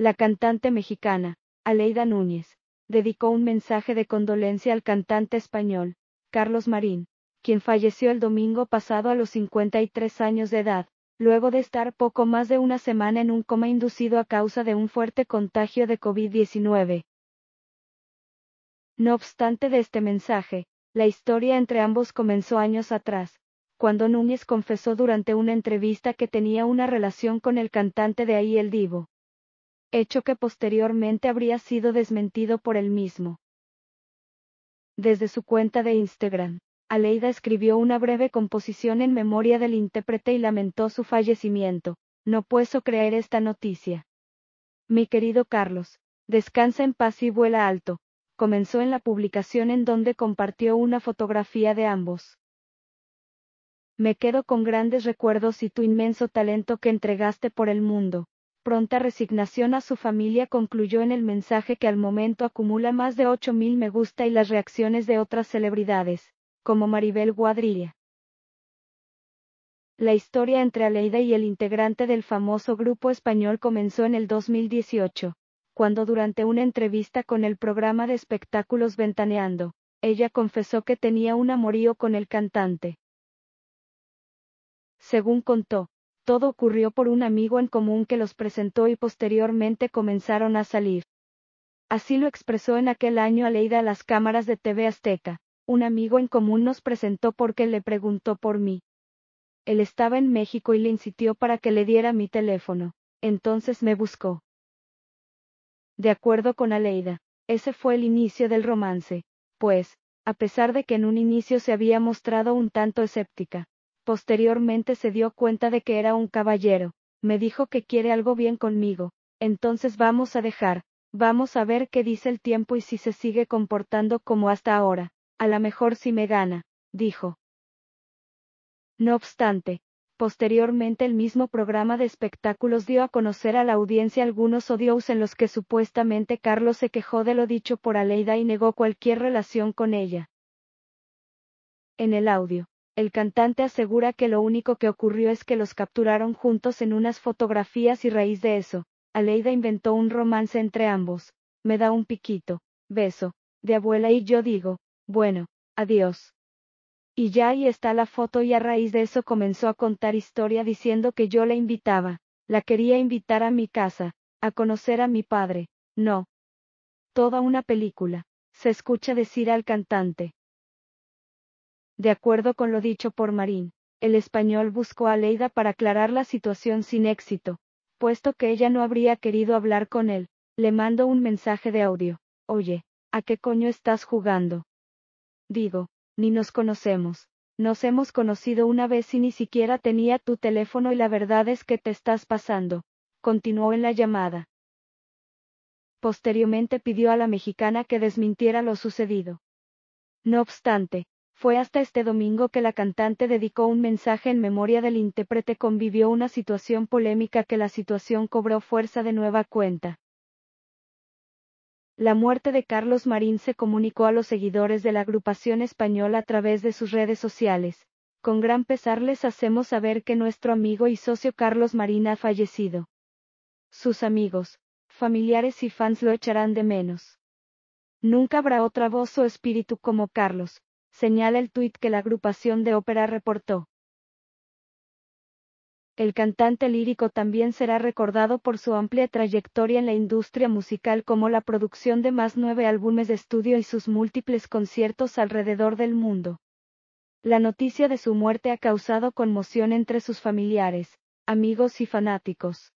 La cantante mexicana, Aleida Núñez, dedicó un mensaje de condolencia al cantante español, Carlos Marín, quien falleció el domingo pasado a los 53 años de edad, luego de estar poco más de una semana en un coma inducido a causa de un fuerte contagio de COVID-19. No obstante de este mensaje, la historia entre ambos comenzó años atrás, cuando Núñez confesó durante una entrevista que tenía una relación con el cantante de ahí el divo hecho que posteriormente habría sido desmentido por él mismo. Desde su cuenta de Instagram, Aleida escribió una breve composición en memoria del intérprete y lamentó su fallecimiento. No puedo creer esta noticia. Mi querido Carlos, descansa en paz y vuela alto, comenzó en la publicación en donde compartió una fotografía de ambos. Me quedo con grandes recuerdos y tu inmenso talento que entregaste por el mundo pronta resignación a su familia concluyó en el mensaje que al momento acumula más de 8.000 me gusta y las reacciones de otras celebridades, como Maribel Guadrilla. La historia entre Aleida y el integrante del famoso grupo español comenzó en el 2018, cuando durante una entrevista con el programa de espectáculos Ventaneando, ella confesó que tenía un amorío con el cantante. Según contó, todo ocurrió por un amigo en común que los presentó y posteriormente comenzaron a salir. Así lo expresó en aquel año Aleida a las cámaras de TV Azteca. Un amigo en común nos presentó porque le preguntó por mí. Él estaba en México y le incitió para que le diera mi teléfono. Entonces me buscó. De acuerdo con Aleida, ese fue el inicio del romance, pues, a pesar de que en un inicio se había mostrado un tanto escéptica, Posteriormente se dio cuenta de que era un caballero. Me dijo que quiere algo bien conmigo. Entonces vamos a dejar. Vamos a ver qué dice el tiempo y si se sigue comportando como hasta ahora. A lo mejor si me gana, dijo. No obstante, posteriormente el mismo programa de espectáculos dio a conocer a la audiencia algunos odios en los que supuestamente Carlos se quejó de lo dicho por Aleida y negó cualquier relación con ella. En el audio el cantante asegura que lo único que ocurrió es que los capturaron juntos en unas fotografías y raíz de eso, Aleida inventó un romance entre ambos. Me da un piquito, beso, de abuela y yo digo, bueno, adiós. Y ya ahí está la foto y a raíz de eso comenzó a contar historia diciendo que yo la invitaba, la quería invitar a mi casa, a conocer a mi padre, no. Toda una película, se escucha decir al cantante. De acuerdo con lo dicho por Marín, el español buscó a Leida para aclarar la situación sin éxito, puesto que ella no habría querido hablar con él, le mando un mensaje de audio. Oye, ¿a qué coño estás jugando? Digo, ni nos conocemos. Nos hemos conocido una vez y ni siquiera tenía tu teléfono y la verdad es que te estás pasando. Continuó en la llamada. Posteriormente pidió a la mexicana que desmintiera lo sucedido. No obstante, fue hasta este domingo que la cantante dedicó un mensaje en memoria del intérprete convivió una situación polémica que la situación cobró fuerza de nueva cuenta. La muerte de Carlos Marín se comunicó a los seguidores de la agrupación española a través de sus redes sociales. Con gran pesar les hacemos saber que nuestro amigo y socio Carlos Marín ha fallecido. Sus amigos, familiares y fans lo echarán de menos. Nunca habrá otra voz o espíritu como Carlos, señala el tuit que la agrupación de ópera reportó. El cantante lírico también será recordado por su amplia trayectoria en la industria musical como la producción de más nueve álbumes de estudio y sus múltiples conciertos alrededor del mundo. La noticia de su muerte ha causado conmoción entre sus familiares, amigos y fanáticos.